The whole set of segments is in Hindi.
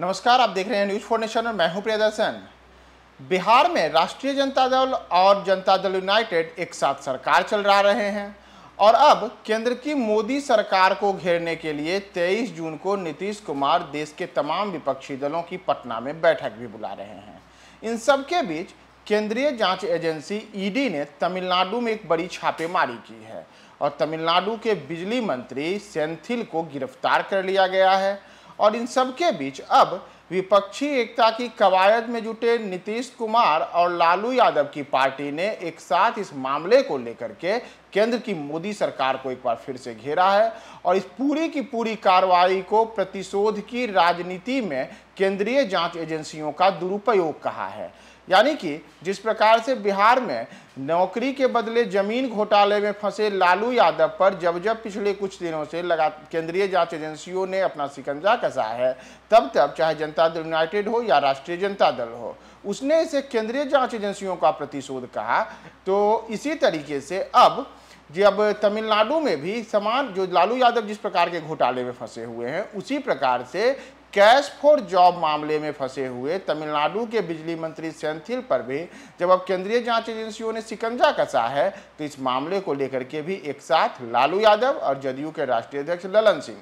नमस्कार आप देख रहे हैं न्यूज फोर नेशन और मैं हूं प्रियदर्शन बिहार में राष्ट्रीय जनता दल और जनता दल यूनाइटेड एक साथ सरकार चल रहा रहे हैं और अब केंद्र की मोदी सरकार को घेरने के लिए 23 जून को नीतीश कुमार देश के तमाम विपक्षी दलों की पटना में बैठक भी बुला रहे हैं इन सब के बीच केंद्रीय जांच एजेंसी ईडी ने तमिलनाडु में एक बड़ी छापेमारी की है और तमिलनाडु के बिजली मंत्री सेंथिल को गिरफ्तार कर लिया गया है और इन सबके बीच अब विपक्षी एकता की कवायद में जुटे नीतीश कुमार और लालू यादव की पार्टी ने एक साथ इस मामले को लेकर के केंद्र की मोदी सरकार को एक बार फिर से घेरा है और इस पूरी की पूरी कार्रवाई को प्रतिशोध की राजनीति में केंद्रीय जांच एजेंसियों का दुरुपयोग कहा है यानी कि जिस प्रकार से बिहार में नौकरी के बदले जमीन घोटाले में फंसे लालू यादव पर जब जब पिछले कुछ दिनों से लगा केंद्रीय जांच एजेंसियों ने अपना सिकंजा कसा है तब तब चाहे जनता दल यूनाइटेड हो या राष्ट्रीय जनता दल हो उसने इसे केंद्रीय जांच एजेंसियों का प्रतिशोध कहा तो इसी तरीके से अब जी अब तमिलनाडु में भी समान जो लालू यादव जिस प्रकार के घोटाले में फंसे हुए हैं उसी प्रकार से कैश फॉर जॉब मामले में फंसे हुए तमिलनाडु के बिजली मंत्री सेंथिल पर भी जब अब केंद्रीय जांच एजेंसियों ने सिकंजा कसा है तो इस मामले को लेकर के भी एक साथ लालू यादव और जदयू के राष्ट्रीय अध्यक्ष ललन सिंह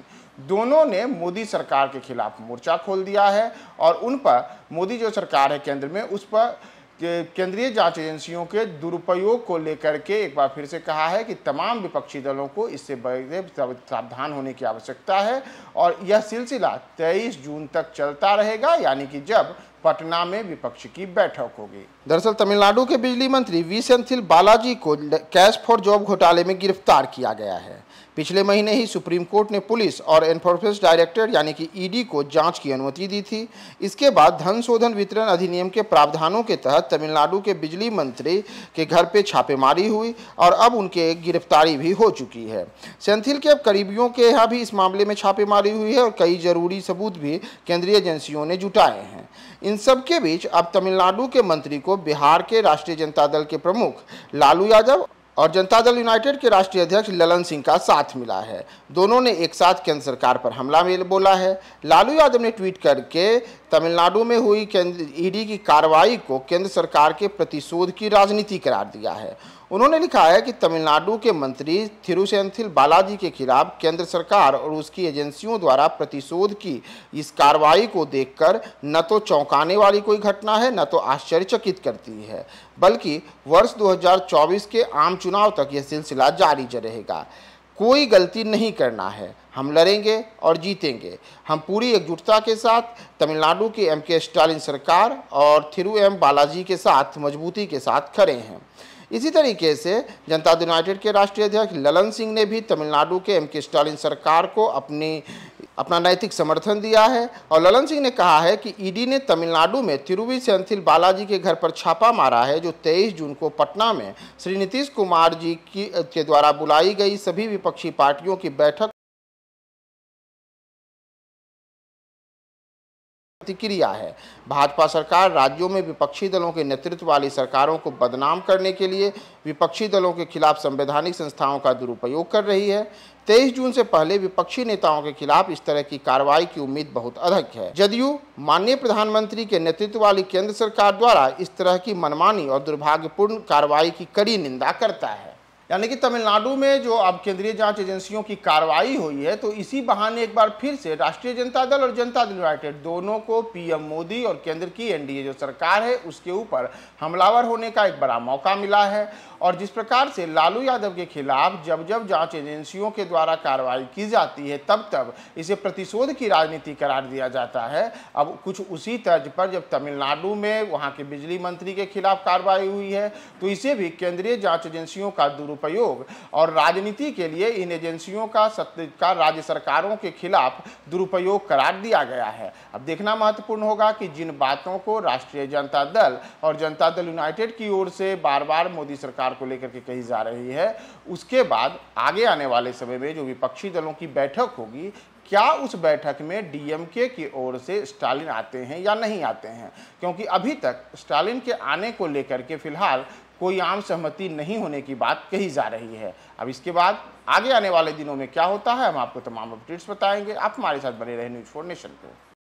दोनों ने मोदी सरकार के खिलाफ मोर्चा खोल दिया है और उन पर मोदी जो सरकार है केंद्र में उस पर केंद्रीय जांच एजेंसियों के दुरुपयोग को लेकर के एक बार फिर से कहा है कि तमाम विपक्षी दलों को इससे बड़े सावधान होने की आवश्यकता है और यह सिलसिला 23 जून तक चलता रहेगा यानी कि जब पटना में विपक्ष की बैठक होगी दरअसल तमिलनाडु के बिजली मंत्री वी सेंथिल बालाजी को कैश फॉर जॉब घोटाले में गिरफ्तार किया गया है पिछले महीने ही सुप्रीम कोर्ट ने पुलिस और एनफोर्समेंट डायरेक्टर यानी कि ईडी e को जांच की अनुमति दी थी इसके बाद धन शोधन वितरण अधिनियम के प्रावधानों के तहत तमिलनाडु के बिजली मंत्री के घर पर छापेमारी हुई और अब उनके गिरफ्तारी भी हो चुकी है सेंथिल के अब करीबियों के यहाँ भी इस मामले में छापेमारी हुई है और कई जरूरी सबूत भी केंद्रीय एजेंसियों ने जुटाए हैं इन सब के बीच अब तमिलनाडु के मंत्री को बिहार के राष्ट्रीय जनता दल के प्रमुख लालू यादव और जनता दल यूनाइटेड के राष्ट्रीय अध्यक्ष ललन सिंह का साथ मिला है दोनों ने एक साथ केंद्र सरकार पर हमला में बोला है लालू यादव ने ट्वीट करके तमिलनाडु में हुई ईडी की कार्रवाई को केंद्र सरकार के प्रतिशोध की राजनीति करार दिया है उन्होंने लिखा है कि तमिलनाडु के मंत्री थिरुसेंथिल बालाजी के खिलाफ केंद्र सरकार और उसकी एजेंसियों द्वारा प्रतिशोध की इस कार्रवाई को देखकर न तो चौंकाने वाली कोई घटना है न तो आश्चर्यचकित करती है बल्कि वर्ष 2024 के आम चुनाव तक यह सिलसिला जारी रहेगा कोई गलती नहीं करना है हम लड़ेंगे और जीतेंगे हम पूरी एकजुटता के साथ तमिलनाडु की एम के स्टालिन सरकार और थिरु एम बालाजी के साथ मजबूती के साथ खड़े हैं इसी तरीके से जनता दल यूनाइटेड के राष्ट्रीय अध्यक्ष ललन सिंह ने भी तमिलनाडु के एम के स्टालिन सरकार को अपनी अपना नैतिक समर्थन दिया है और ललन सिंह ने कहा है कि ईडी ने तमिलनाडु में तिरुवी सेंथिल बालाजी के घर पर छापा मारा है जो 23 जून को पटना में श्री नीतीश कुमार जी की के द्वारा बुलाई गई सभी विपक्षी पार्टियों की बैठक प्रतिक्रिया है भाजपा सरकार राज्यों में विपक्षी दलों के नेतृत्व वाली सरकारों को बदनाम करने के लिए विपक्षी दलों के खिलाफ संवैधानिक संस्थाओं का दुरुपयोग कर रही है तेईस जून से पहले विपक्षी नेताओं के खिलाफ इस तरह की कार्रवाई की उम्मीद बहुत अधिक है जदयू माननीय प्रधानमंत्री के नेतृत्व वाली केंद्र सरकार द्वारा इस तरह की मनमानी और दुर्भाग्यपूर्ण कार्रवाई की कड़ी निंदा करता है यानी कि तमिलनाडु में जो अब केंद्रीय जांच एजेंसियों की कार्रवाई हुई है तो इसी बहाने एक बार फिर से राष्ट्रीय जनता दल और जनता दल यूनाइटेड दोनों को पीएम मोदी और केंद्र की एनडीए जो सरकार है उसके ऊपर हमलावर होने का एक बड़ा मौका मिला है और जिस प्रकार से लालू यादव के खिलाफ जब जब जांच एजेंसियों के द्वारा कार्रवाई की जाती है तब तब इसे प्रतिशोध की राजनीति करार दिया जाता है अब कुछ उसी तर्ज पर जब तमिलनाडु में वहाँ के बिजली मंत्री के खिलाफ कार्रवाई हुई है तो इसे भी केंद्रीय जाँच एजेंसियों का दुरुपयोग दुरुपयोग और राजनीति के लिए इन एजेंसियों का सत्य का राज्य सरकारों के खिलाफ दुरुपयोग करार दिया गया है अब देखना महत्वपूर्ण होगा कि जिन बातों को राष्ट्रीय जनता दल और जनता दल यूनाइटेड की ओर से बार बार मोदी सरकार को लेकर के कही जा रही है उसके बाद आगे आने वाले समय में जो विपक्षी दलों की बैठक होगी क्या उस बैठक में डीएमके की ओर से स्टालिन आते हैं या नहीं आते हैं क्योंकि अभी तक स्टालिन के आने को लेकर के फिलहाल कोई आम सहमति नहीं होने की बात कही जा रही है अब इसके बाद आगे आने वाले दिनों में क्या होता है हम आपको तमाम अपडेट्स बताएंगे आप हमारे साथ बने रहे न्यूज फोर नेशन को